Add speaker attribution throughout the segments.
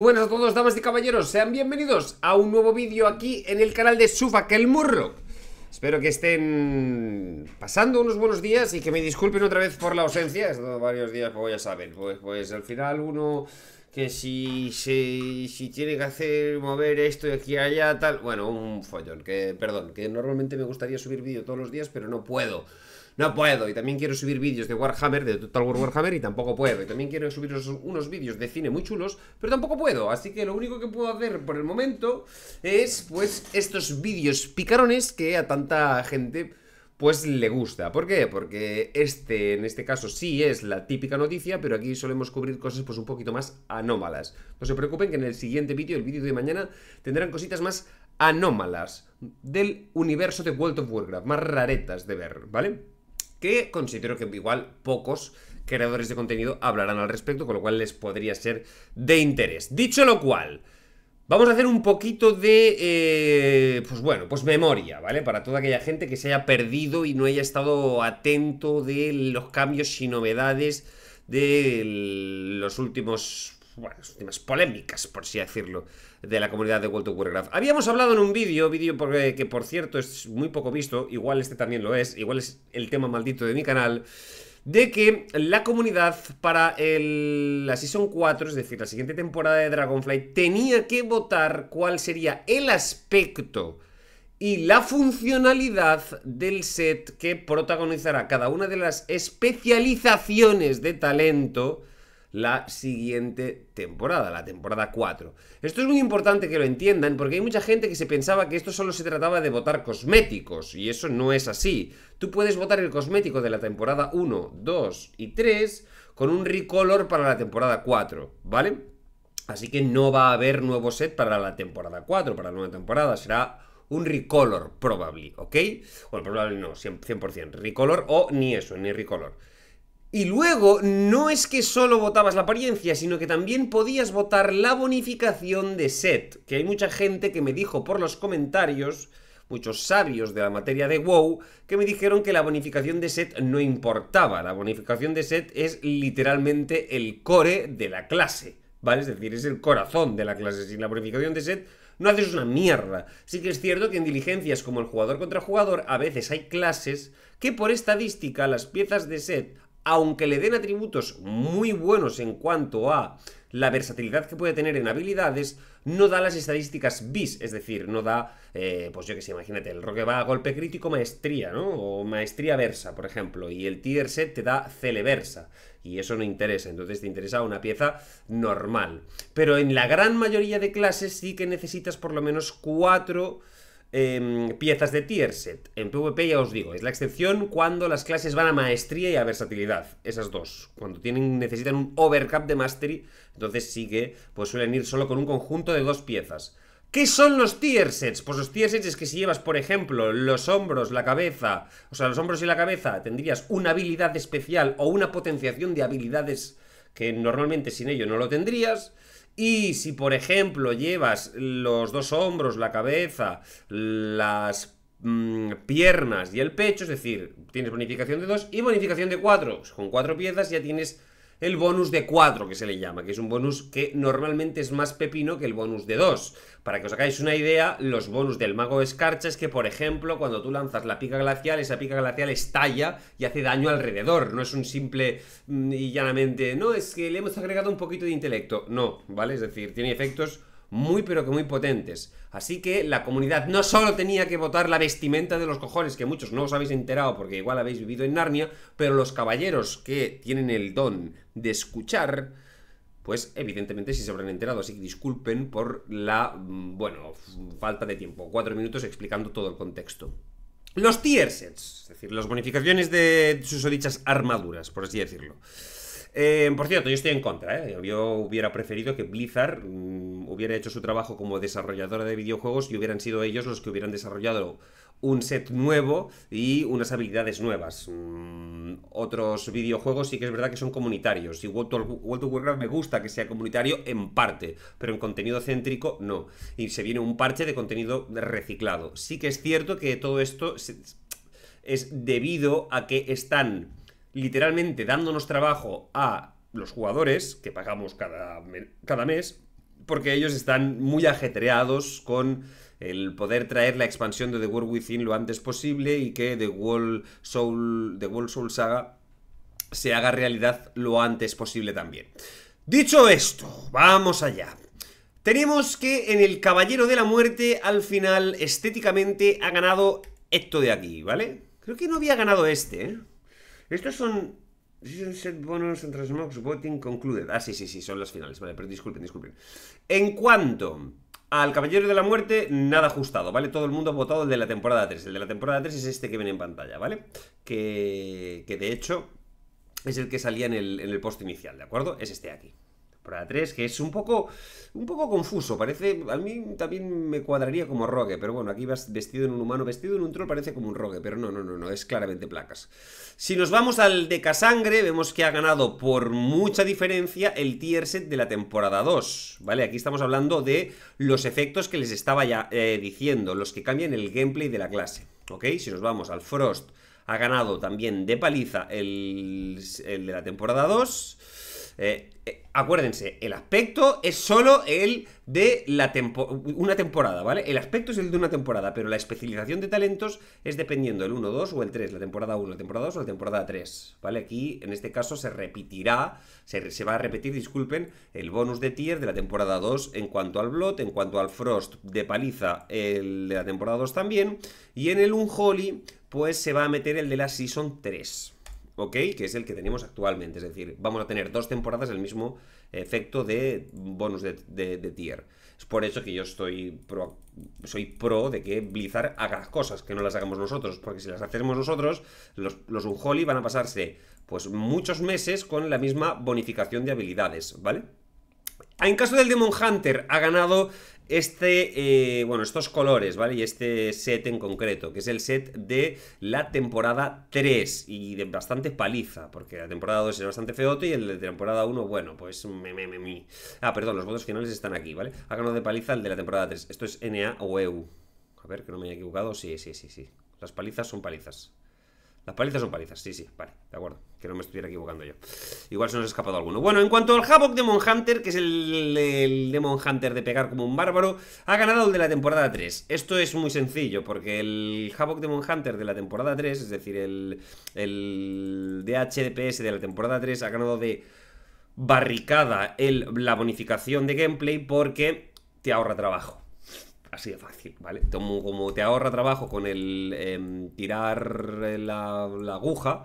Speaker 1: Buenas a todos, damas y caballeros, sean bienvenidos a un nuevo vídeo aquí en el canal de que el Espero que estén pasando unos buenos días y que me disculpen otra vez por la ausencia. He estado varios días, pues ya saben, pues, pues al final uno que si, si, si tiene que hacer, mover esto y aquí allá, tal... Bueno, un follón, que perdón, que normalmente me gustaría subir vídeo todos los días, pero no puedo no puedo. Y también quiero subir vídeos de Warhammer, de Total War Warhammer, y tampoco puedo. Y también quiero subir unos vídeos de cine muy chulos, pero tampoco puedo. Así que lo único que puedo hacer por el momento es, pues, estos vídeos picarones que a tanta gente pues le gusta. ¿Por qué? Porque este, en este caso, sí es la típica noticia, pero aquí solemos cubrir cosas pues un poquito más anómalas. No se preocupen que en el siguiente vídeo, el vídeo de mañana, tendrán cositas más anómalas del universo de World of Warcraft, más raretas de ver, ¿vale? que considero que igual pocos creadores de contenido hablarán al respecto, con lo cual les podría ser de interés. Dicho lo cual, vamos a hacer un poquito de, eh, pues bueno, pues memoria, ¿vale? Para toda aquella gente que se haya perdido y no haya estado atento de los cambios y novedades de los últimos bueno, las temas polémicas, por así decirlo, de la comunidad de World of Warcraft. Habíamos hablado en un vídeo, vídeo que por cierto es muy poco visto, igual este también lo es, igual es el tema maldito de mi canal, de que la comunidad para la Season 4, es decir, la siguiente temporada de Dragonfly, tenía que votar cuál sería el aspecto y la funcionalidad del set que protagonizará cada una de las especializaciones de talento la siguiente temporada, la temporada 4. Esto es muy importante que lo entiendan porque hay mucha gente que se pensaba que esto solo se trataba de votar cosméticos y eso no es así. Tú puedes votar el cosmético de la temporada 1, 2 y 3 con un recolor para la temporada 4, ¿vale? Así que no va a haber nuevo set para la temporada 4, para la nueva temporada, será un recolor probably, ¿ok? Bueno, probablemente no, 100%, 100%, recolor o ni eso, ni recolor. Y luego, no es que solo votabas la apariencia, sino que también podías votar la bonificación de set, que hay mucha gente que me dijo por los comentarios, muchos sabios de la materia de WoW, que me dijeron que la bonificación de set no importaba, la bonificación de set es literalmente el core de la clase, ¿vale? Es decir, es el corazón de la clase, sin la bonificación de set no haces una mierda. Sí que es cierto que en diligencias como el jugador contra jugador, a veces hay clases que por estadística las piezas de set aunque le den atributos muy buenos en cuanto a la versatilidad que puede tener en habilidades, no da las estadísticas bis, es decir, no da, eh, pues yo que sé, imagínate, el Roque va a golpe crítico maestría, ¿no? O maestría versa, por ejemplo, y el tier set te da celeversa, y eso no interesa, entonces te interesa una pieza normal. Pero en la gran mayoría de clases sí que necesitas por lo menos cuatro Em, piezas de tier set. En PvP ya os digo, es la excepción cuando las clases van a maestría y a versatilidad. Esas dos. Cuando tienen, necesitan un overcap de mastery, entonces sí que pues suelen ir solo con un conjunto de dos piezas. ¿Qué son los tier sets? Pues los tier sets es que si llevas, por ejemplo, los hombros, la cabeza, o sea, los hombros y la cabeza, tendrías una habilidad especial o una potenciación de habilidades que normalmente sin ello no lo tendrías. Y si, por ejemplo, llevas los dos hombros, la cabeza, las mm, piernas y el pecho, es decir, tienes bonificación de dos y bonificación de cuatro. Pues con cuatro piezas ya tienes el bonus de 4 que se le llama, que es un bonus que normalmente es más pepino que el bonus de 2. Para que os hagáis una idea, los bonus del mago de escarcha es que, por ejemplo, cuando tú lanzas la pica glacial, esa pica glacial estalla y hace daño alrededor, no es un simple mm, y llanamente, no, es que le hemos agregado un poquito de intelecto, no, ¿vale? Es decir, tiene efectos muy pero que muy potentes. Así que la comunidad no solo tenía que votar la vestimenta de los cojones, que muchos no os habéis enterado porque igual habéis vivido en Narnia, pero los caballeros que tienen el don de escuchar, pues evidentemente sí se habrán enterado, así que disculpen por la, mm, bueno, falta de tiempo. Cuatro minutos explicando todo el contexto. Los tier sets, es decir, las bonificaciones de sus dichas armaduras, por así decirlo. Eh, por cierto, yo estoy en contra. ¿eh? Yo hubiera preferido que Blizzard mm, hubiera hecho su trabajo como desarrolladora de videojuegos y hubieran sido ellos los que hubieran desarrollado un set nuevo y unas habilidades nuevas. Mm, otros videojuegos sí que es verdad que son comunitarios. Y World of, Warcraft me gusta que sea comunitario en parte, pero en contenido céntrico no. Y se viene un parche de contenido reciclado. Sí que es cierto que todo esto es debido a que están literalmente dándonos trabajo a los jugadores, que pagamos cada, cada mes, porque ellos están muy ajetreados con el poder traer la expansión de The World Within lo antes posible y que The World Soul, The World Soul Saga se haga realidad lo antes posible también. Dicho esto, vamos allá. Tenemos que en el Caballero de la Muerte al final estéticamente ha ganado esto de aquí, ¿vale? Creo que no había ganado este, ¿eh? Estos son son Set Bonus entre Voting Concluded. Ah, sí, sí, sí, son las finales. Vale, pero disculpen, disculpen. En cuanto al Caballero de la Muerte, nada ajustado, ¿vale? Todo el mundo ha votado el de la temporada 3. El de la temporada 3 es este que ven en pantalla, ¿vale? Que, que de hecho es el que salía en el, en el post inicial, ¿de acuerdo? Es este aquí temporada 3, que es un poco, un poco confuso. Parece, a mí también me cuadraría como rogue, pero bueno, aquí vas vestido en un humano, vestido en un troll, parece como un rogue, pero no, no, no, no, es claramente placas. Si nos vamos al de Casangre, vemos que ha ganado por mucha diferencia el tier set de la temporada 2, ¿vale? Aquí estamos hablando de los efectos que les estaba ya eh, diciendo, los que cambian el gameplay de la clase, ¿ok? Si nos vamos al Frost, ha ganado también de paliza el, el de la temporada 2... Eh, eh, acuérdense, el aspecto es solo el de la una temporada, ¿vale? El aspecto es el de una temporada, pero la especialización de talentos es dependiendo el 1, 2 o el 3, la temporada 1, la temporada 2 o la temporada 3, ¿vale? Aquí, en este caso, se repetirá, se, va a repetir, disculpen, el bonus de tier de la temporada 2 en cuanto al Blot, en cuanto al Frost de paliza, el de la temporada 2 también, y en el Unholy, pues se va a meter el de la Season 3, ¿ok? Que es el que tenemos actualmente. Es decir, vamos a tener dos temporadas el mismo efecto de bonus de, tier. Es por eso que yo estoy pro, soy pro de que Blizzard haga cosas, que no las hagamos nosotros, porque si las hacemos nosotros, los, los Unholy van a pasarse pues muchos meses con la misma bonificación de habilidades, ¿vale? En caso del Demon Hunter ha ganado este, eh, bueno, estos colores, ¿vale? Y este set en concreto, que es el set de la temporada 3 y de bastante paliza, porque la temporada 2 es bastante feote y el de temporada 1, bueno, pues me, me, me, me. Ah, perdón, los votos finales están aquí, ¿vale? Háganos de paliza el de la temporada 3. Esto es NA o EU. A ver, que no me haya equivocado. Sí, sí, sí, sí. Las palizas son palizas. Las palizas son palizas, sí, sí, vale, de acuerdo. Que no me estuviera equivocando yo. Igual se nos ha escapado alguno. Bueno, en cuanto al Havoc Demon Hunter, que es el, Demon Hunter de pegar como un bárbaro, ha ganado el de la temporada 3. Esto es muy sencillo, porque el Havoc Demon Hunter de la temporada 3, es decir, el, el DHDPS de la temporada 3, ha ganado de barricada la bonificación de gameplay porque te ahorra trabajo así de fácil, ¿vale? Como, como te ahorra trabajo con el em, tirar la, la aguja,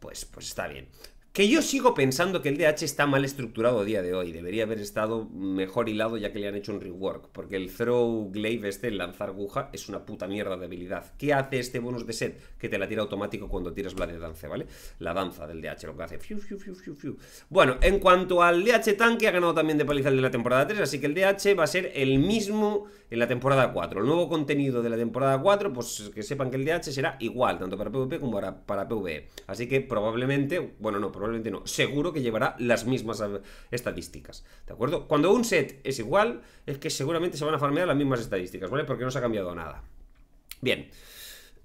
Speaker 1: pues, pues está bien. Que yo sigo pensando que el DH está mal estructurado a día de hoy. Debería haber estado mejor hilado ya que le han hecho un rework. Porque el throw glaive este, el lanzar aguja, es una puta mierda de habilidad. ¿Qué hace este bonus de set? Que te la tira automático cuando tiras la de dance, ¿vale? La danza del DH, lo que hace. Fiu, fiu, fiu, bueno, en cuanto al DH tanque, ha ganado también de paliza de la temporada 3. Así que el DH va a ser el mismo en la temporada 4. El nuevo contenido de la temporada 4, pues que sepan que el DH será igual, tanto para PvP como para PvE. Así que probablemente, bueno, no, probablemente probablemente no, seguro que llevará las mismas estadísticas, ¿de acuerdo? Cuando un set es igual, es que seguramente se van a farmear las mismas estadísticas, ¿vale? Porque no se ha cambiado nada. Bien.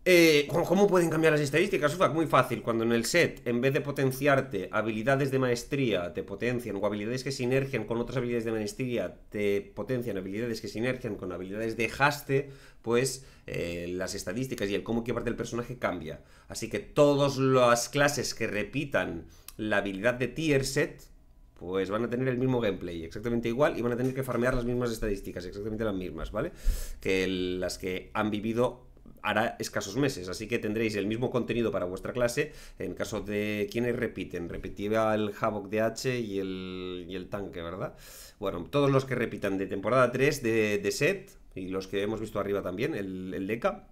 Speaker 1: Eh, ¿Cómo pueden cambiar las estadísticas? es muy fácil. Cuando en el set, en vez de potenciarte habilidades de maestría, te potencian o habilidades que sinergian con otras habilidades de maestría, te potencian habilidades que sinergian con habilidades de haste, pues eh, las estadísticas y el cómo equiparte el personaje cambia. Así que todas las clases que repitan la habilidad de tier set, pues van a tener el mismo gameplay, exactamente igual, y van a tener que farmear las mismas estadísticas, exactamente las mismas, ¿vale? Que las que han vivido hará escasos meses. Así que tendréis el mismo contenido para vuestra clase. En caso de quienes repiten, repetía el Havoc de H y el, tanque, ¿verdad? Bueno, todos los que repitan de temporada 3 de, set y los que hemos visto arriba también, el, el DECA,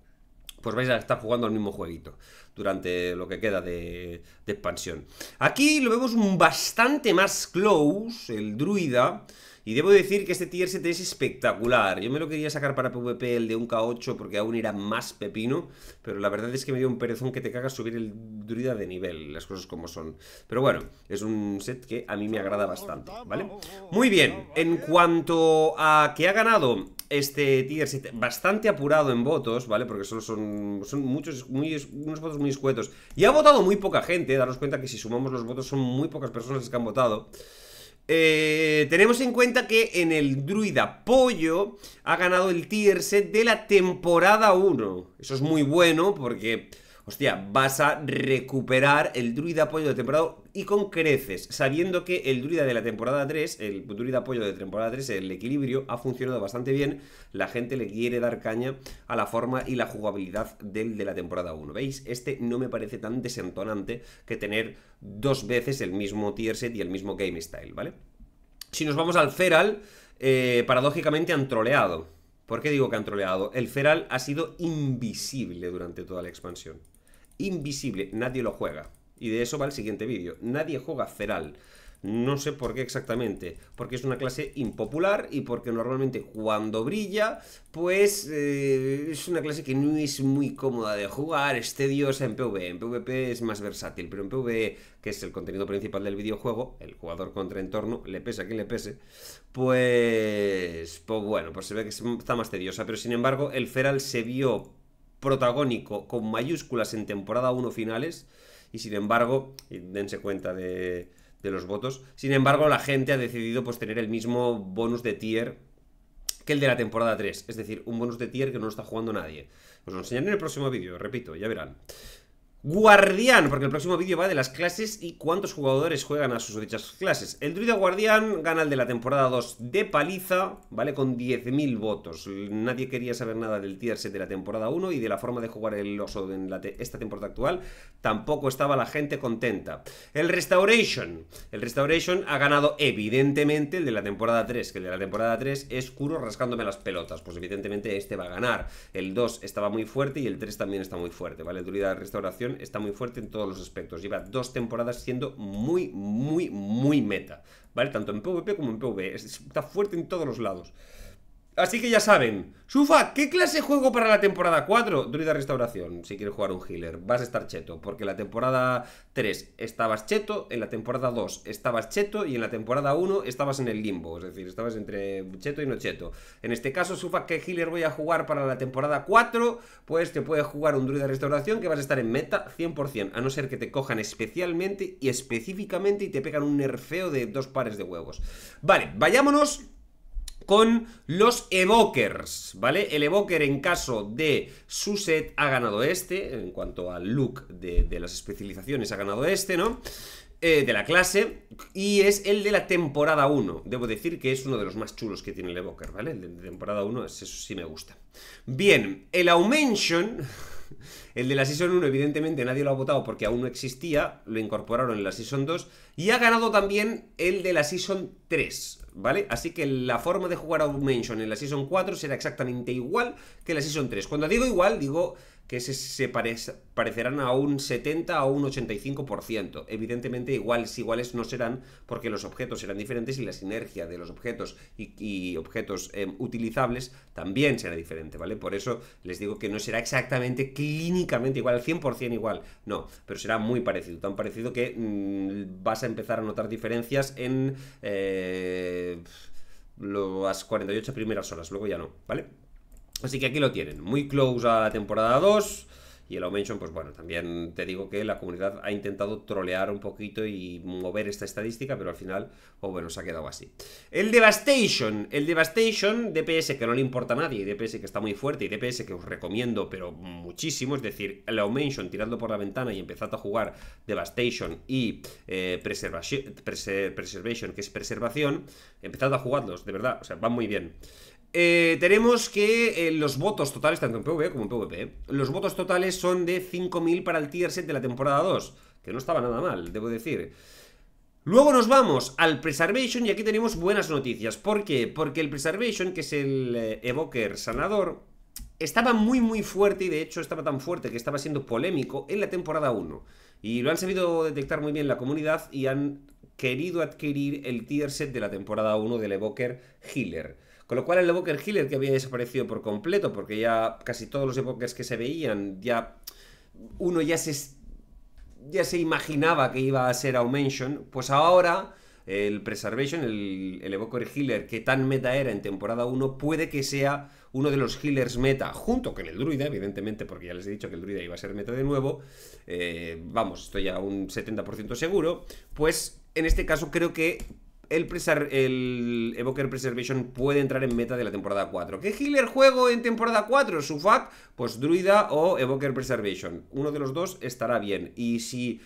Speaker 1: pues vais a estar jugando al mismo jueguito durante lo que queda de, de expansión. Aquí lo vemos bastante más close, el druida. Y debo decir que este tier 7 es espectacular. Yo me lo quería sacar para PvP el de un K8 porque aún era más pepino. Pero la verdad es que me dio un perezón que te cagas subir el druida de nivel, las cosas como son. Pero bueno, es un set que a mí me agrada bastante, ¿vale? Muy bien, en cuanto a que ha ganado este tier 7 bastante apurado en votos, ¿vale? Porque solo son, son muchos, unos votos muy escuetos. Y ha votado muy poca gente, daros cuenta que si sumamos los votos son muy pocas personas las que han votado. Eh, tenemos en cuenta que en el druida Pollo ha ganado el tier set de la temporada 1. Eso es muy bueno porque hostia, vas a recuperar el druida apoyo de temporada y con creces, sabiendo que el druida de la temporada 3, el druida apoyo de temporada 3, el equilibrio, ha funcionado bastante bien, la gente le quiere dar caña a la forma y la jugabilidad del de la temporada 1, ¿veis? Este no me parece tan desentonante que tener dos veces el mismo tier set y el mismo game style, ¿vale? Si nos vamos al Feral, eh, paradójicamente han troleado. ¿Por qué digo que han troleado? El Feral ha sido invisible durante toda la expansión invisible. Nadie lo juega. Y de eso va el siguiente vídeo. Nadie juega Feral. No sé por qué exactamente, porque es una clase impopular y porque normalmente cuando brilla, pues eh, es una clase que no es muy cómoda de jugar, es tediosa en PvE, en PvP es más versátil, pero en PvE, que es el contenido principal del videojuego, el jugador contra entorno, le pese a quien le pese, pues, pues bueno, pues se ve que está más tediosa, pero sin embargo el Feral se vio protagónico con mayúsculas en temporada 1 finales y sin embargo, dense cuenta de, de, los votos, sin embargo la gente ha decidido pues tener el mismo bonus de tier que el de la temporada 3, es decir, un bonus de tier que no lo está jugando nadie. Os lo enseñaré en el próximo vídeo, repito, ya verán. Guardián, porque el próximo vídeo va de las clases y cuántos jugadores juegan a sus dichas clases. El druida guardián gana el de la temporada 2 de paliza, ¿vale? Con 10.000 votos. Nadie quería saber nada del tier 7 de la temporada 1 y de la forma de jugar el oso en esta temporada actual. Tampoco estaba la gente contenta. El Restoration El Restauration ha ganado evidentemente el de la temporada 3, que el de la temporada 3 es Curo rascándome las pelotas. Pues evidentemente este va a ganar. El 2 estaba muy fuerte y el 3 también está muy fuerte, ¿vale? El druida de restauración está muy fuerte en todos los aspectos. Lleva dos temporadas siendo muy, muy, muy meta. ¿Vale? Tanto en PvP como en PvE. Está fuerte en todos los lados. Así que ya saben. Sufa, ¿qué clase juego para la temporada 4? Druida Restauración, si quieres jugar un healer, vas a estar cheto. Porque la temporada 3 estabas cheto, en la temporada 2 estabas cheto y en la temporada 1 estabas en el limbo. Es decir, estabas entre cheto y no cheto. En este caso, Sufa, ¿qué healer voy a jugar para la temporada 4? Pues te puedes jugar un Druida Restauración que vas a estar en meta 100%. A no ser que te cojan especialmente y específicamente y te pegan un nerfeo de dos pares de huevos. Vale, vayámonos con los evokers, ¿vale? El evoker en caso de su set ha ganado este, en cuanto al look de, las especializaciones ha ganado este, ¿no? Eh, de la clase y es el de la temporada 1. Debo decir que es uno de los más chulos que tiene el Evoker, ¿vale? El de temporada 1, eso sí me gusta. Bien, el Aumention, el de la Season 1, evidentemente nadie lo ha votado porque aún no existía, lo incorporaron en la Season 2 y ha ganado también el de la Season 3. ¿vale? Así que la forma de jugar a Augmentation en la Season 4 será exactamente igual que la Season 3. Cuando digo igual, digo que se, parecerán a un 70 o un 85%. Evidentemente iguales iguales no serán porque los objetos serán diferentes y la sinergia de los objetos y, objetos em, utilizables también será diferente, ¿vale? Por eso les digo que no será exactamente clínicamente igual, al 100% igual, no, pero será muy parecido, tan parecido que mm, vas a empezar a notar diferencias en eh, las 48 primeras horas, luego ya no, ¿vale? Así que aquí lo tienen, muy close a la temporada 2. Y el Aumention, pues bueno, también te digo que la comunidad ha intentado trolear un poquito y mover esta estadística, pero al final, o oh, bueno, se ha quedado así. El Devastation, el Devastation, DPS que no le importa a nadie, DPS que está muy fuerte y DPS que os recomiendo, pero muchísimo, es decir, el Aumention, tiradlo por la ventana y empezad a jugar Devastation y eh, preservation, que es preservación, empezad a jugarlos, de verdad, o sea, van muy bien. Eh, tenemos que eh, los votos totales, tanto en PvE como en PvP, ¿eh? los votos totales son de 5.000 para el tier set de la temporada 2, que no estaba nada mal, debo decir. Luego nos vamos al Preservation y aquí tenemos buenas noticias. ¿Por qué? Porque el Preservation, que es el Evoker sanador, estaba muy muy fuerte y de hecho estaba tan fuerte que estaba siendo polémico en la temporada 1. Y lo han sabido detectar muy bien la comunidad y han querido adquirir el tier set de la temporada 1 del Evoker Healer. Con lo cual el Evoker Healer que había desaparecido por completo, porque ya casi todos los Evokers que se veían, ya uno ya se, ya se imaginaba que iba a ser Aumention, pues ahora el Preservation, el, Evoker Healer que tan meta era en temporada 1, puede que sea uno de los healers meta, junto con el druida, evidentemente, porque ya les he dicho que el druida iba a ser meta de nuevo, eh, vamos, estoy a un 70% seguro, pues en este caso creo que el, Evoker Preservation puede entrar en meta de la temporada 4. ¿Qué healer juego en temporada 4? ¿Sufak? Pues Druida o Evoker Preservation. Uno de los dos estará bien. Y si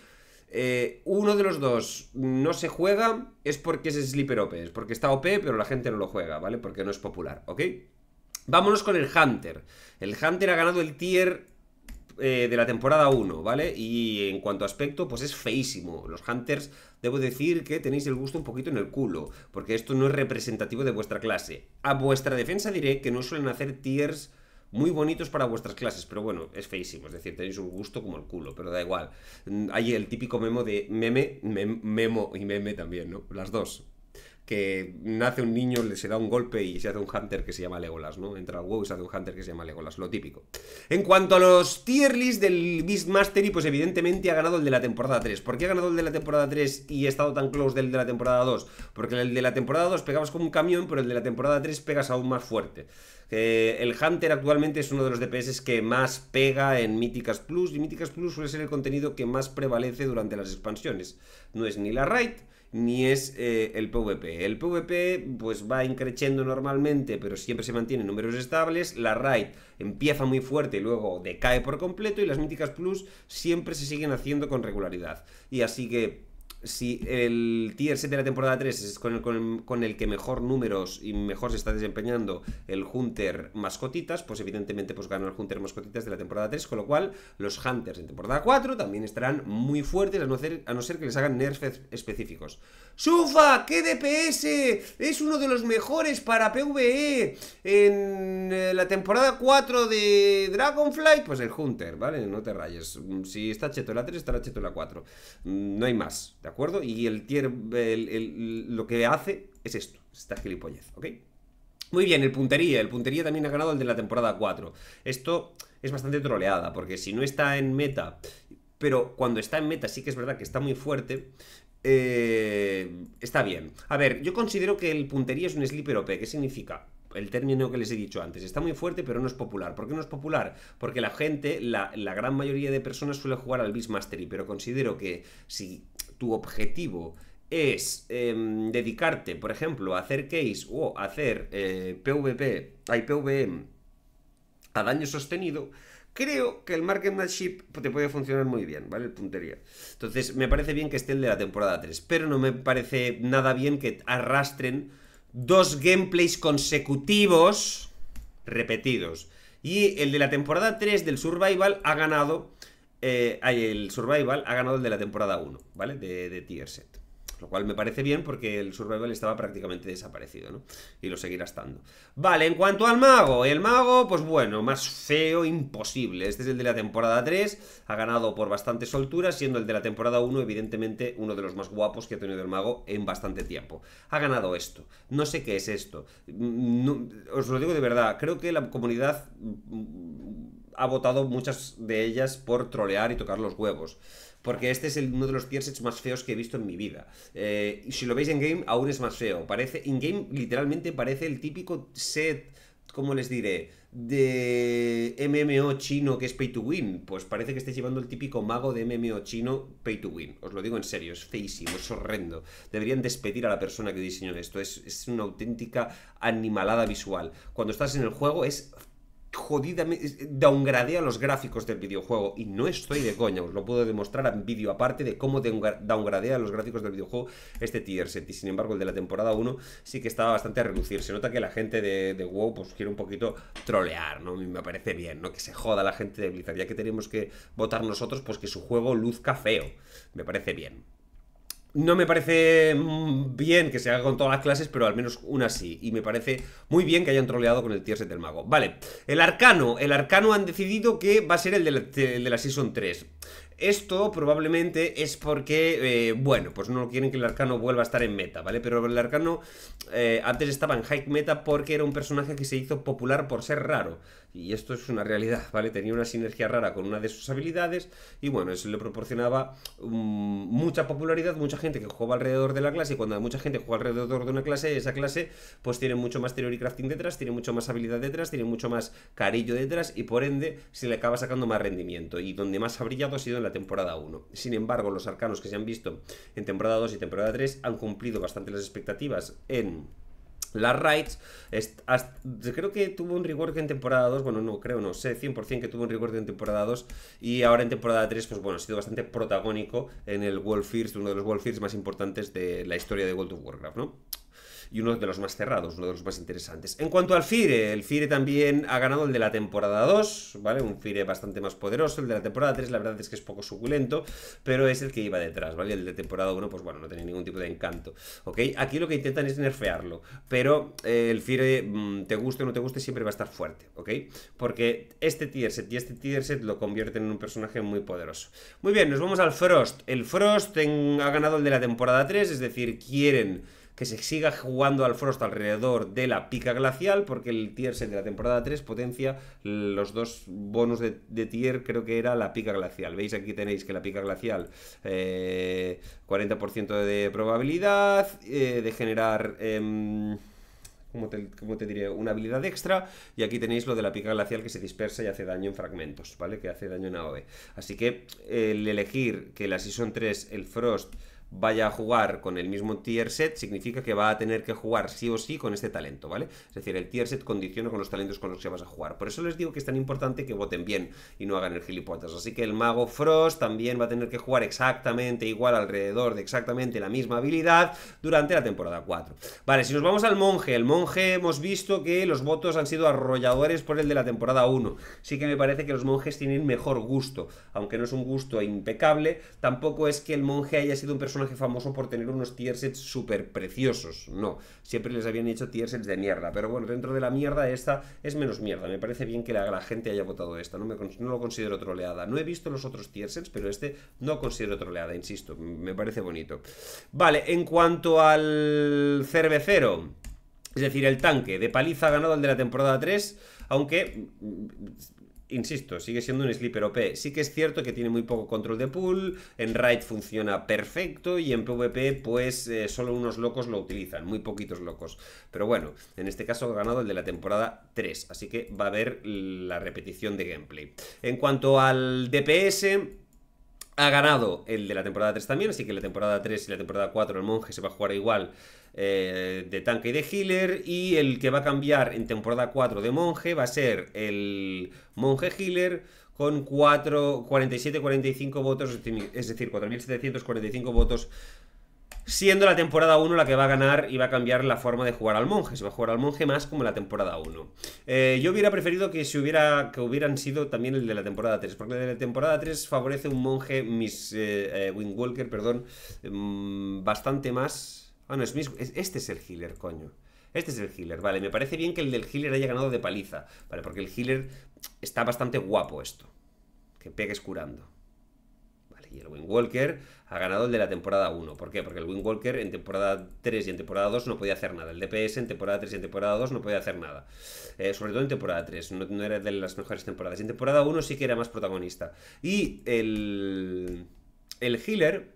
Speaker 1: eh, uno de los dos no se juega, es porque es Sleeper OP. Es porque está OP, pero la gente no lo juega, ¿vale? Porque no es popular, ¿ok? Vámonos con el Hunter. El Hunter ha ganado el tier eh, de la temporada 1, ¿vale? Y en cuanto a aspecto, pues es feísimo. Los Hunters, debo decir que tenéis el gusto un poquito en el culo, porque esto no es representativo de vuestra clase. A vuestra defensa diré que no suelen hacer tiers muy bonitos para vuestras clases, pero bueno, es feísimo, es decir, tenéis un gusto como el culo, pero da igual. Mm, hay el típico memo de meme, memo y meme también, ¿no? Las dos que nace un niño, le se da un golpe y se hace un Hunter que se llama Legolas, ¿no? Entra al WoW y se hace un Hunter que se llama Legolas, lo típico. En cuanto a los tier list del Beast Mastery, pues evidentemente ha ganado el de la temporada 3. ¿Por qué ha ganado el de la temporada 3 y ha estado tan close del de la temporada 2? Porque el de la temporada 2 pegabas como un camión, pero el de la temporada 3 pegas aún más fuerte. Eh, el Hunter actualmente es uno de los DPS que más pega en Míticas Plus, y Míticas Plus suele ser el contenido que más prevalece durante las expansiones. No es ni la Raid, ni es eh, el PvP. El PvP pues va increciendo normalmente, pero siempre se mantiene en números estables. La raid empieza muy fuerte y luego decae por completo y las míticas plus siempre se siguen haciendo con regularidad. Y así que si el tier 7 de la temporada 3 es con el, que mejor números y mejor se está desempeñando el Hunter mascotitas, pues evidentemente pues el Hunter mascotitas de la temporada 3, con lo cual los Hunters en temporada 4 también estarán muy fuertes, a no ser, que les hagan nerfs específicos. ¡Sufa! ¡Qué DPS! Es uno de los mejores para PvE en eh, la temporada 4 de Dragonfly, pues el Hunter, ¿vale? No te rayes. Si está cheto en la 3, estará cheto en la 4. Mm, no hay más, ¿de acuerdo? acuerdo? Y el tier, lo que hace es esto, Está gilipollez, ¿ok? Muy bien, el puntería. El puntería también ha ganado el de la temporada 4. Esto es bastante troleada, porque si no está en meta, pero cuando está en meta sí que es verdad que está muy fuerte, eh, está bien. A ver, yo considero que el puntería es un sleeper OP. ¿Qué significa? El término que les he dicho antes. Está muy fuerte, pero no es popular. ¿Por qué no es popular? Porque la gente, la, la gran mayoría de personas suele jugar al Beast Mastery, pero considero que si tu objetivo es em, dedicarte, por ejemplo, a hacer case o hacer PvP, eh, hay PvM a daño sostenido, creo que el marketmanship te puede funcionar muy bien, ¿vale? puntería. Entonces, me parece bien que esté el de la temporada 3, pero no me parece nada bien que arrastren dos gameplays consecutivos repetidos. Y el de la temporada 3 del Survival ha ganado eh, el Survival ha ganado el de la temporada 1, ¿vale? De, tier set. Lo cual me parece bien porque el Survival estaba prácticamente desaparecido, ¿no? Y lo seguirá estando. Vale, en cuanto al mago, el mago, pues bueno, más feo imposible. Este es el de la temporada 3, ha ganado por bastante soltura, siendo el de la temporada 1, evidentemente, uno de los más guapos que ha tenido el mago en bastante tiempo. Ha ganado esto. No sé qué es esto. Mm, os lo digo de verdad, creo que la comunidad mm, ha votado muchas de ellas por trolear y tocar los huevos. Porque este es uno de los sets más feos que he visto en mi vida. Eh, si lo veis en game, aún es más feo. Parece, en game literalmente parece el típico set, ¿cómo les diré? De MMO chino que es pay to win. Pues parece que estáis llevando el típico mago de MMO chino pay to win. Os lo digo en serio, es feísimo, es horrendo. Deberían despedir a la persona que diseñó esto. Es, es una auténtica animalada visual. Cuando estás en el juego es jodidamente downgradea los gráficos del videojuego y no estoy de coña, os lo puedo demostrar en vídeo aparte de cómo downgradea los gráficos del videojuego este tier set y sin embargo el de la temporada 1 sí que estaba bastante a reducir, se nota que la gente de, WoW pues quiere un poquito trolear, ¿no? me parece bien, ¿no? Que se joda la gente de Blizzard, ya que tenemos que votar nosotros pues que su juego luzca feo, me parece bien no me parece mm, bien que se haga con todas las clases, pero al menos una sí. Y me parece muy bien que hayan troleado con el tier set del mago. Vale, el arcano. El arcano han decidido que va a ser el de la, Season 3. Esto probablemente es porque, eh, bueno, pues no quieren que el arcano vuelva a estar en meta, ¿vale? Pero el arcano eh, antes estaba en high meta porque era un personaje que se hizo popular por ser raro. Y esto es una realidad, ¿vale? Tenía una sinergia rara con una de sus habilidades y bueno, eso le proporcionaba mm, mucha popularidad, mucha gente que jugaba alrededor de la clase y cuando mucha gente juega alrededor de una clase, esa clase pues tiene mucho más theory detrás, tiene mucho más habilidad detrás, tiene mucho más carillo detrás y por ende se le acaba sacando más rendimiento y donde más ha brillado ha sido en la temporada 1. Sin embargo, los arcanos que se han visto en temporada 2 y temporada 3 han cumplido bastante las expectativas en las Rites, creo que tuvo un rework en temporada 2, bueno, no, creo, no sé, 100% que tuvo un rework en temporada 2 y ahora en temporada 3, pues bueno, ha sido bastante protagónico en el World First, uno de los World First más importantes de la historia de World of Warcraft, ¿no? y uno de los más cerrados, uno de los más interesantes. En cuanto al FIRE, el FIRE también ha ganado el de la temporada 2, ¿vale? Un FIRE bastante más poderoso, el de la temporada 3 la verdad es que es poco suculento, pero es el que iba detrás, ¿vale? El de temporada 1, pues bueno, no tenía ningún tipo de encanto, ¿ok? Aquí lo que intentan es nerfearlo, pero eh, el FIRE, mm, te guste o no te guste, siempre va a estar fuerte, ¿ok? Porque este tier set y este tier set lo convierten en un personaje muy poderoso. Muy bien, nos vamos al Frost. El Frost ha ganado el de la temporada 3, es decir, quieren que se siga jugando al Frost alrededor de la pica glacial, porque el tier set de la temporada 3 potencia los dos bonus de, tier, creo que era la pica glacial. Veis, aquí tenéis que la pica glacial, 40% eh, de probabilidad eh, de generar... Em, como te, diré, una habilidad extra. Y aquí tenéis lo de la pica glacial que se dispersa y hace daño en fragmentos, ¿vale? Que hace daño en AOE. Así que el elegir que la Season 3, el Frost, vaya a jugar con el mismo tier set, significa que va a tener que jugar sí o sí con este talento, ¿vale? Es decir, el tier set condiciona con los talentos con los que vas a jugar. Por eso les digo que es tan importante que voten bien y no hagan el gilipollas. Así que el mago Frost también va a tener que jugar exactamente igual alrededor de exactamente la misma habilidad durante la temporada 4. Vale, si nos vamos al monje, el monje hemos visto que los votos han sido arrolladores por el de la temporada 1. Sí que me parece que los monjes tienen mejor gusto, aunque no es un gusto impecable, tampoco es que el monje haya sido un personaje famoso por tener unos tier sets súper preciosos. No, siempre les habían hecho tier sets de mierda. Pero bueno, dentro de la mierda esta es menos mierda. Me parece bien que la, gente haya votado esta. No, lo considero troleada. No he visto los otros tier sets, pero este no considero troleada, insisto. Me parece bonito. Vale, en cuanto al cervecero, es decir, el tanque de paliza ha ganado el de la temporada 3 aunque insisto, sigue siendo un sleeper OP. Sí que es cierto que tiene muy poco control de pool, en raid funciona perfecto y en PvP pues eh, solo unos locos lo utilizan, muy poquitos locos. Pero bueno, en este caso ha ganado el de la temporada 3, así que va a haber la repetición de gameplay. En cuanto al DPS... Ha ganado el de la temporada 3 también, así que la temporada 3 y la temporada 4 el monje se va a jugar igual eh, de tanque y de healer. Y el que va a cambiar en temporada 4 de monje va a ser el monje healer con 4, votos, es decir, 4.745 votos siendo la temporada 1 la que va a ganar y va a cambiar la forma de jugar al monje. Se va a jugar al monje más como la temporada 1. Eh, yo hubiera preferido que, hubiera, que hubieran sido también el de la temporada 3, porque el de la temporada 3 favorece un monje, Miss eh, eh perdón, mm, bastante más... Ah, no, es Miss... Este es el healer, coño. Este es el healer, vale. Me parece bien que el del healer haya ganado de paliza, ¿vale? Porque el healer está bastante guapo esto. Que pegues curando. Y el Wind Walker ha ganado el de la temporada 1. ¿Por qué? Porque el Wind Walker en temporada 3 y en temporada 2 no podía hacer nada. El DPS en temporada 3 y en temporada 2 no podía hacer nada. Eh, sobre todo en temporada 3. No, era de las mejores temporadas. Y En temporada 1 sí que era más protagonista. Y el, el healer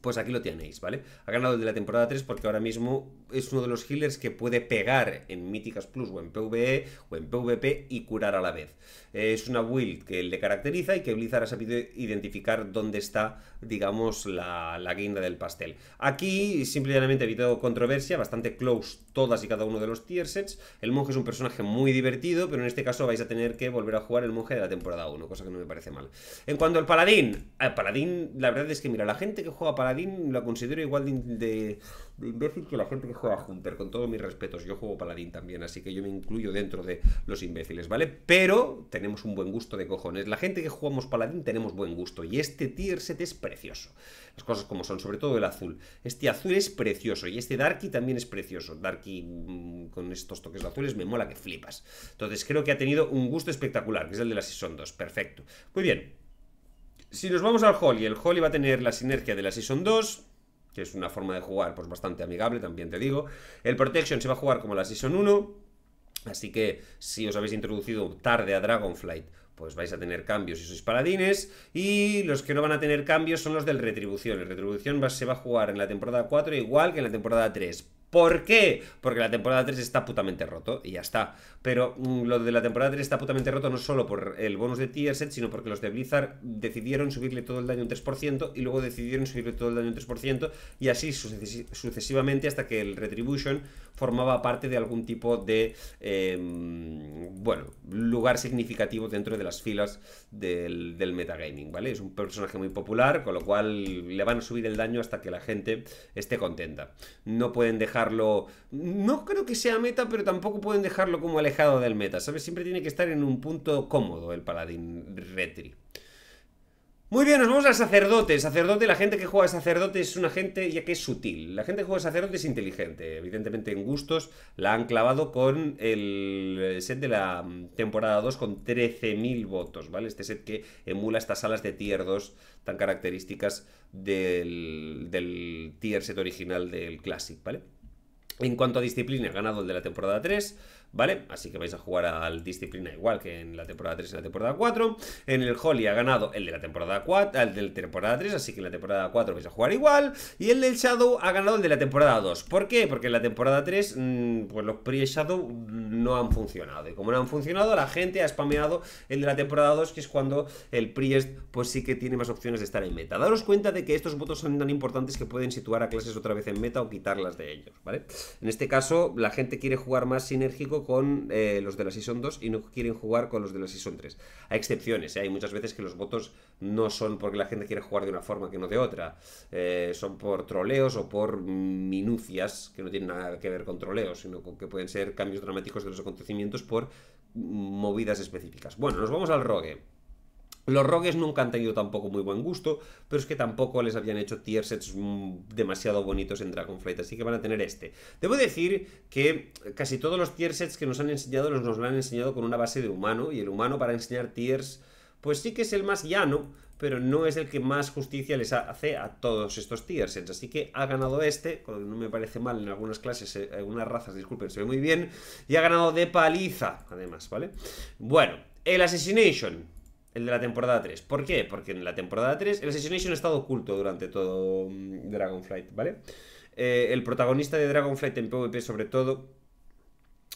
Speaker 1: pues aquí lo tenéis, ¿vale? Ha ganado el de la temporada 3 porque ahora mismo es uno de los healers que puede pegar en Míticas Plus o en PvE o en PvP y curar a la vez. Eh, es una build que le caracteriza y que Blizzard ha sabido identificar dónde está, digamos, la, guinda del pastel. Aquí, simplemente evitado controversia, bastante close todas y cada uno de los tier sets. El monje es un personaje muy divertido, pero en este caso vais a tener que volver a jugar el monje de la temporada 1, cosa que no me parece mal. En cuanto al paladín, el paladín, la verdad es que, mira, la gente que juega paladín paladín la considero igual de, imbécil que la gente que juega Hunter, con todos mis respetos. Yo juego paladín también, así que yo me incluyo dentro de los imbéciles, ¿vale? Pero tenemos un buen gusto de cojones. La gente que jugamos paladín tenemos buen gusto y este tier set es precioso. Las cosas como son, sobre todo el azul. Este azul es precioso y este Darky también es precioso. Darky mm, con estos toques azules me mola que flipas. Entonces creo que ha tenido un gusto espectacular, que es el de la Season 2. Perfecto. Muy bien. Si nos vamos al y el Holly va a tener la sinergia de la Season 2, que es una forma de jugar pues bastante amigable, también te digo. El Protection se va a jugar como la Season 1, así que si os habéis introducido tarde a Dragonflight, pues vais a tener cambios y sois paladines. Y los que no van a tener cambios son los del Retribución. El Retribución se va a jugar en la temporada 4 igual que en la temporada 3. ¿Por qué? Porque la temporada 3 está putamente roto y ya está. Pero mm, lo de la temporada 3 está putamente roto no solo por el bonus de tier set, sino porque los de Blizzard decidieron subirle todo el daño un 3% y luego decidieron subirle todo el daño un 3% y así sucesivamente hasta que el Retribution formaba parte de algún tipo de, em, bueno, lugar significativo dentro de las filas del, del metagaming, ¿vale? Es un personaje muy popular, con lo cual le van a subir el daño hasta que la gente esté contenta. No pueden dejar no creo que sea meta, pero tampoco pueden dejarlo como alejado del meta, ¿sabes? Siempre tiene que estar en un punto cómodo el paladín retri. Muy bien, nos vamos al sacerdote. Sacerdote, la gente que juega sacerdote es una gente ya que es sutil. La gente que juega sacerdote es inteligente. Evidentemente en gustos la han clavado con el set de la mm, temporada 2 con 13.000 votos, ¿vale? Este set que emula estas alas de tier 2 tan características del, del tier set original del Classic, ¿vale? En cuanto a disciplina, ganado el de la temporada 3. ¿vale? Así que vais a jugar al Disciplina igual que en la temporada 3 y la temporada 4. En el Holly ha ganado el de la temporada 4, el de la temporada 3, así que en la temporada 4 vais a jugar igual. Y el del Shadow ha ganado el de la temporada 2. ¿Por qué? Porque en la temporada 3, mm, pues los Priest shadow no han funcionado. Y como no han funcionado, la gente ha spameado el de la temporada 2, que es cuando el Priest, pues sí que tiene más opciones de estar en meta. Daros cuenta de que estos votos son tan importantes que pueden situar a clases otra vez en meta o quitarlas de ellos, ¿vale? En este caso, la gente quiere jugar más sinérgico con eh, los de la Season 2 y no quieren jugar con los de la Season 3. Hay excepciones, ¿eh? hay muchas veces que los votos no son porque la gente quiere jugar de una forma que no de otra, eh, son por troleos o por minucias que no tienen nada que ver con troleos, sino que pueden ser cambios dramáticos de los acontecimientos por movidas específicas. Bueno, nos vamos al rogue. Los rogues nunca han tenido tampoco muy buen gusto, pero es que tampoco les habían hecho tier sets mm, demasiado bonitos en Dragonflight, así que van a tener este. Debo decir que casi todos los tier sets que nos han enseñado nos, nos lo han enseñado con una base de humano, y el humano para enseñar tiers, pues sí que es el más llano, pero no es el que más justicia les hace a todos estos tier sets. Así que ha ganado este, no me parece mal en algunas clases, eh, algunas razas, disculpen, se ve muy bien, y ha ganado de paliza, además, ¿vale? Bueno, el Assassination. El de la temporada 3. ¿Por qué? Porque en la temporada 3 el Assassination ha estado oculto durante todo mm, Dragonflight, ¿vale? Eh, el protagonista de Dragonflight en PvP sobre todo,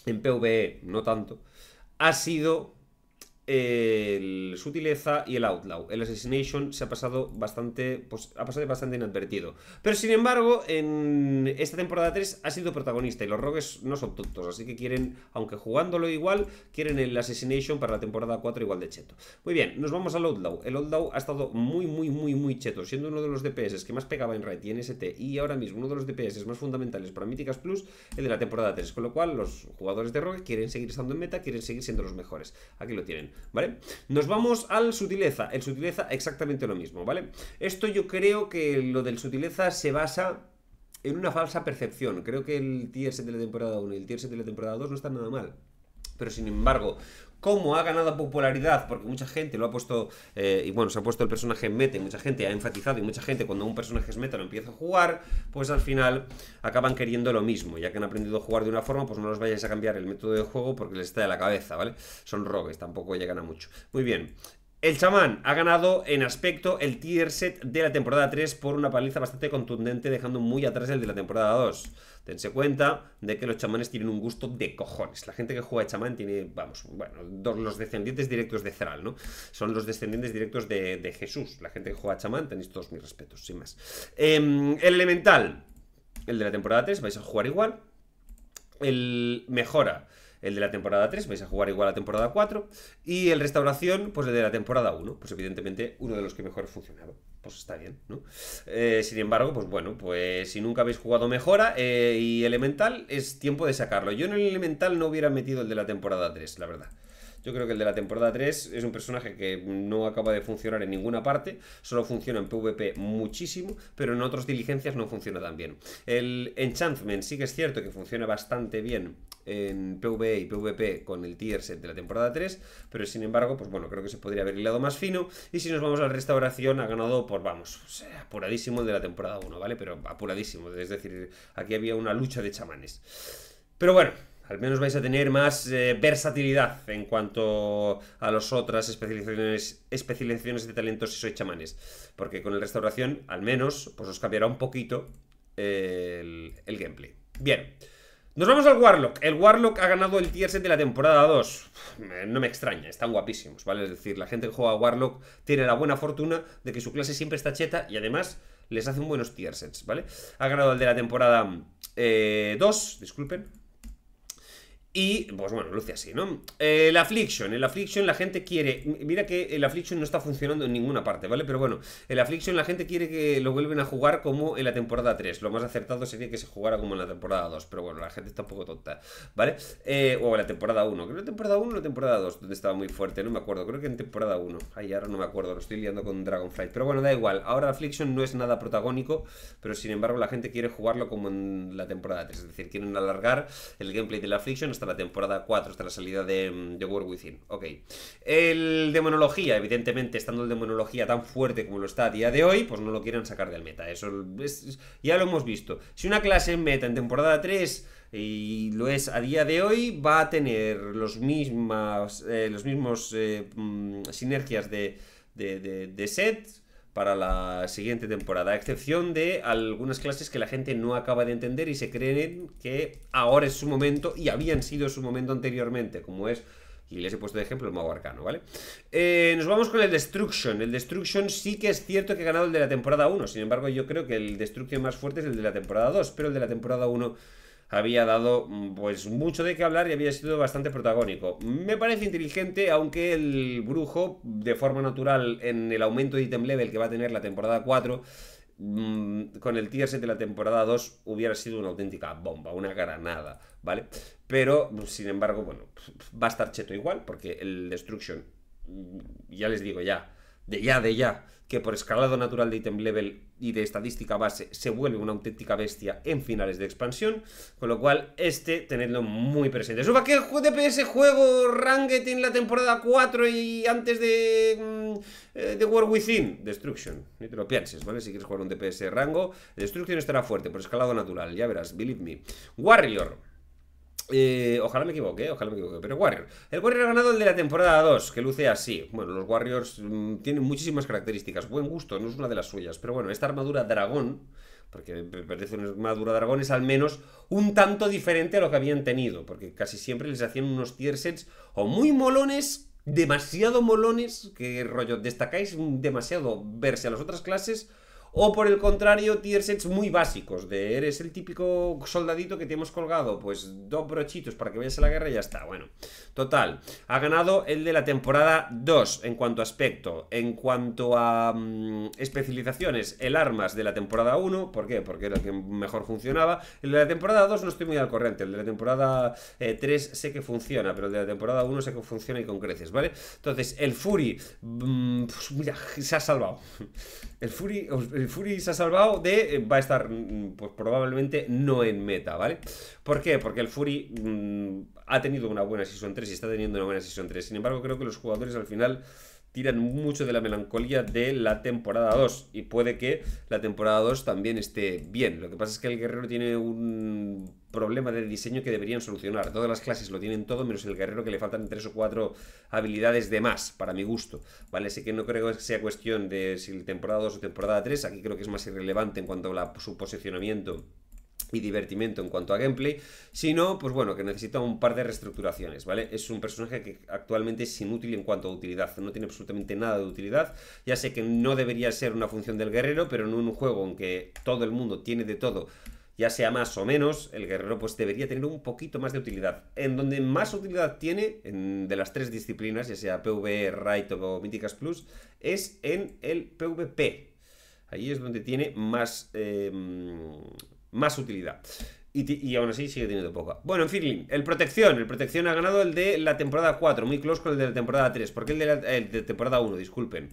Speaker 1: en PvE no tanto, ha sido el Sutileza y el Outlaw. El Assassination se ha pasado bastante, pues ha pasado bastante inadvertido. Pero sin embargo, en esta temporada 3 ha sido protagonista y los rogues no son tontos, así que quieren, aunque jugándolo igual, quieren el Assassination para la temporada 4 igual de cheto. Muy bien, nos vamos al Outlaw. El Outlaw ha estado muy, muy, muy, muy cheto, siendo uno de los DPS que más pegaba en raid y en ST y ahora mismo uno de los DPS más fundamentales para Míticas Plus, el de la temporada 3, con lo cual los jugadores de rogue quieren seguir estando en meta, quieren seguir siendo los mejores. Aquí lo tienen. ¿vale? Nos vamos al sutileza. El sutileza exactamente lo mismo, ¿vale? Esto yo creo que lo del sutileza se basa en una falsa percepción. Creo que el tier 7 de la temporada 1 y el tier 7 de la temporada 2 no están nada mal. Pero sin embargo, cómo ha ganado popularidad, porque mucha gente lo ha puesto, eh, y bueno, se ha puesto el personaje en meta, y mucha gente ha enfatizado, y mucha gente cuando un personaje es meta lo empieza a jugar, pues al final acaban queriendo lo mismo, ya que han aprendido a jugar de una forma, pues no los vayáis a cambiar el método de juego porque les está de la cabeza, ¿vale? Son rogues, tampoco llegan a mucho. Muy bien, el chamán ha ganado en aspecto el tier set de la temporada 3 por una paliza bastante contundente, dejando muy atrás el de la temporada 2. Tense cuenta de que los chamanes tienen un gusto de cojones. La gente que juega de chamán tiene, vamos, bueno, los descendientes directos de Zral, ¿no? Son los descendientes directos de, Jesús. La gente que juega de chamán, tenéis todos mis respetos, sin más. Em, el elemental, el de la temporada 3, vais a jugar igual. El mejora el de la temporada 3, vais a jugar igual a la temporada 4, y el restauración, pues el de la temporada 1, pues evidentemente uno de los que mejor funcionaba, pues está bien, ¿no? Eh, sin embargo, pues bueno, pues si nunca habéis jugado mejora eh, y elemental, es tiempo de sacarlo. Yo en el elemental no hubiera metido el de la temporada 3, la verdad. Yo creo que el de la temporada 3 es un personaje que no acaba de funcionar en ninguna parte, solo funciona en PvP muchísimo, pero en otras diligencias no funciona tan bien. El Enchantment sí que es cierto que funciona bastante bien en PvE y PvP con el tier set de la temporada 3, pero sin embargo, pues bueno, creo que se podría haber hilado más fino. Y si nos vamos a la restauración, ha ganado por, vamos, apuradísimo el de la temporada 1, ¿vale? Pero apuradísimo, es decir, aquí había una lucha de chamanes. Pero bueno, al menos vais a tener más eh, versatilidad en cuanto a las otras especializaciones, especializaciones de talentos si sois chamanes. Porque con el restauración, al menos, pues os cambiará un poquito el, gameplay. Bien. Nos vamos al Warlock. El Warlock ha ganado el tier set de la temporada 2. No me extraña, están guapísimos, ¿vale? Es decir, la gente que juega a Warlock tiene la buena fortuna de que su clase siempre está cheta y además les hacen buenos tier sets, ¿vale? Ha ganado el de la temporada 2, eh, disculpen, y, pues bueno, luce así, ¿no? Eh, el Affliction. El Affliction la gente quiere... Mira que el Affliction no está funcionando en ninguna parte, ¿vale? Pero bueno, el Affliction la gente quiere que lo vuelven a jugar como en la temporada 3. Lo más acertado sería que se jugara como en la temporada 2. Pero bueno, la gente está un poco tonta, ¿vale? Eh, o en la temporada 1. Creo que la temporada 1 o la temporada 2, donde estaba muy fuerte. No me acuerdo. Creo que en temporada 1. Ay, ahora no me acuerdo. Lo estoy liando con Dragonflight. Pero bueno, da igual. Ahora Affliction no es nada protagónico. Pero sin embargo, la gente quiere jugarlo como en la temporada 3. Es decir, quieren alargar el gameplay del Affliction hasta la temporada 4, hasta la salida de, mm, de Within. Ok. El Demonología, evidentemente, estando el Demonología tan fuerte como lo está a día de hoy, pues no lo quieren sacar del meta. Eso ya lo hemos visto. Si una clase en meta en temporada 3 y lo es a día de hoy, va a tener los, mismas, eh, los mismos eh, mm, sinergias de, de, de, de set para la siguiente temporada, a excepción de algunas clases que la gente no acaba de entender y se creen que ahora es su momento y habían sido su momento anteriormente, como es y les he puesto de ejemplo el mago arcano, ¿vale? Eh, nos vamos con el Destruction. El Destruction sí que es cierto que ha ganado el de la temporada 1. Sin embargo, yo creo que el Destruction más fuerte es el de la temporada 2. Pero el de la temporada 1 había dado mm, pues mucho de qué hablar y había sido bastante protagónico. Me parece inteligente, aunque el brujo, de forma natural, en el aumento de item level que va a tener la temporada 4, mm, con el tier 7 de la temporada 2 hubiera sido una auténtica bomba, una granada, ¿vale? Pero, sin embargo, bueno, va a estar cheto igual, porque el Destruction, mm, ya les digo, ya, de ya, de ya, que por escalado natural de item level y de estadística base se vuelve una auténtica bestia en finales de expansión, con lo cual este tenedlo muy presente. Suba que DPS juego Ranget en la temporada 4 y antes de mm, eh, de War Within, Destruction, ni te lo pienses, ¿vale? Si quieres jugar un DPS rango, Destruction estará fuerte por escalado natural, ya verás, believe me. Warrior eh, ojalá me equivoque, eh, ojalá me equivoque. Pero Warrior. El Warrior ha ganado el de la temporada 2, que luce así. Bueno, los Warriors mm, tienen muchísimas características. Buen gusto, no es una de las suyas. Pero bueno, esta armadura dragón, porque me parece una armadura dragón, es al menos un tanto diferente a lo que habían tenido. Porque casi siempre les hacían unos tier sets o muy molones, demasiado molones, que rollo, destacáis demasiado verse a las otras clases o por el contrario, tier sets muy básicos, de eres el típico soldadito que te hemos colgado, pues dos brochitos para que vayas a la guerra y ya está. Bueno, total, ha ganado el de la temporada 2 en cuanto a aspecto, en cuanto a mm, especializaciones, el armas de la temporada 1, ¿por qué? Porque era el que mejor funcionaba. El de la temporada 2 no estoy muy al corriente, el de la temporada 3 eh, sé que funciona, pero el de la temporada 1 sé que funciona y con creces, ¿vale? Entonces, el Fury, mm, pues mira, se ha salvado. El Fury el Fury se ha salvado de... Eh, va a estar, mm, mm, pues probablemente no en meta, ¿vale? ¿Por qué? Porque el Fury mm, ha tenido una buena sesión 3 y está teniendo una buena sesión 3. Sin embargo, creo que los jugadores al final tiran mucho de la melancolía de la temporada 2 y puede que la temporada 2 también esté bien. Lo que pasa es que el guerrero tiene un problema de diseño que deberían solucionar. Todas las clases lo tienen todo, menos el guerrero que le faltan tres o cuatro habilidades de más, para mi gusto. ¿Vale? Así que no creo que sea cuestión de si temporada 2 o temporada 3. Aquí creo que es más irrelevante en cuanto a su posicionamiento y divertimento en cuanto a gameplay, sino, pues bueno, que necesita un par de reestructuraciones, ¿vale? Es un personaje que actualmente es inútil en cuanto a utilidad, no tiene absolutamente nada de utilidad, ya sé que no debería ser una función del guerrero, pero en un juego en que todo el mundo tiene de todo, ya sea más o menos, el guerrero pues debería tener un poquito más de utilidad. En donde más utilidad tiene, de las tres disciplinas, ya sea PvE, Raid o Míticas Plus, es en el PvP, Ahí es donde tiene más, eh, más utilidad. Y, aún así sigue teniendo poca. Bueno, en fin, el Protección. El Protección ha ganado el de la temporada 4, muy close con el de la temporada 3. Porque el de la temporada 1, disculpen.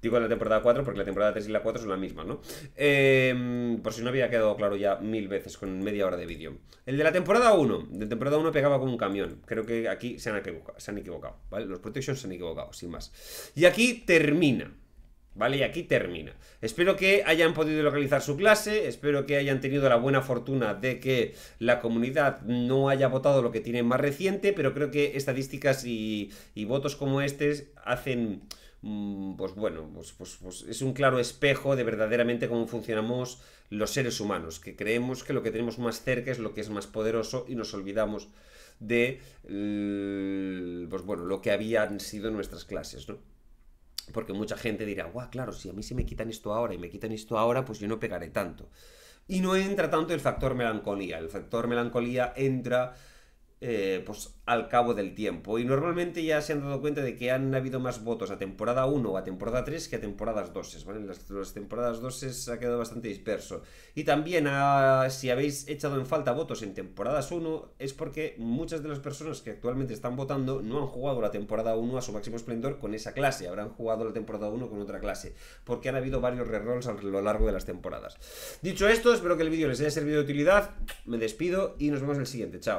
Speaker 1: Digo la temporada 4 porque la temporada 3 y la 4 son las mismas, ¿no? Em, por si no había quedado claro ya mil veces con media hora de vídeo. El de la temporada 1. De temporada 1 pegaba como un camión. Creo que aquí se han equivocado, se han equivocado Los Protections se han equivocado, sin más. Y aquí termina ¿Vale? Y aquí termina. Espero que hayan podido localizar su clase, espero que hayan tenido la buena fortuna de que la comunidad no haya votado lo que tiene más reciente, pero creo que estadísticas y, votos como este hacen mm, pues bueno, pues, pues, pues, es un claro espejo de verdaderamente cómo funcionamos los seres humanos, que creemos que lo que tenemos más cerca es lo que es más poderoso y nos olvidamos de pues bueno, lo que habían sido nuestras clases, ¿no? Porque mucha gente dirá, guau, claro, si a mí se me quitan esto ahora y me quitan esto ahora, pues yo no pegaré tanto. Y no entra tanto el factor melancolía. El factor melancolía entra eh, pues al cabo del tiempo. Y normalmente ya se han dado cuenta de que han habido más votos a temporada 1 o a temporada 3 que a temporadas 2. ¿vale? Las, temporadas 2 se ha quedado bastante disperso. Y también ah, si habéis echado en falta votos en temporadas 1 es porque muchas de las personas que actualmente están votando no han jugado la temporada 1 a su máximo esplendor con esa clase, habrán jugado la temporada 1 con otra clase, porque han habido varios rerolls a lo largo de las temporadas. Dicho esto, espero que el vídeo les haya servido de utilidad, me despido y nos vemos en el siguiente, chao.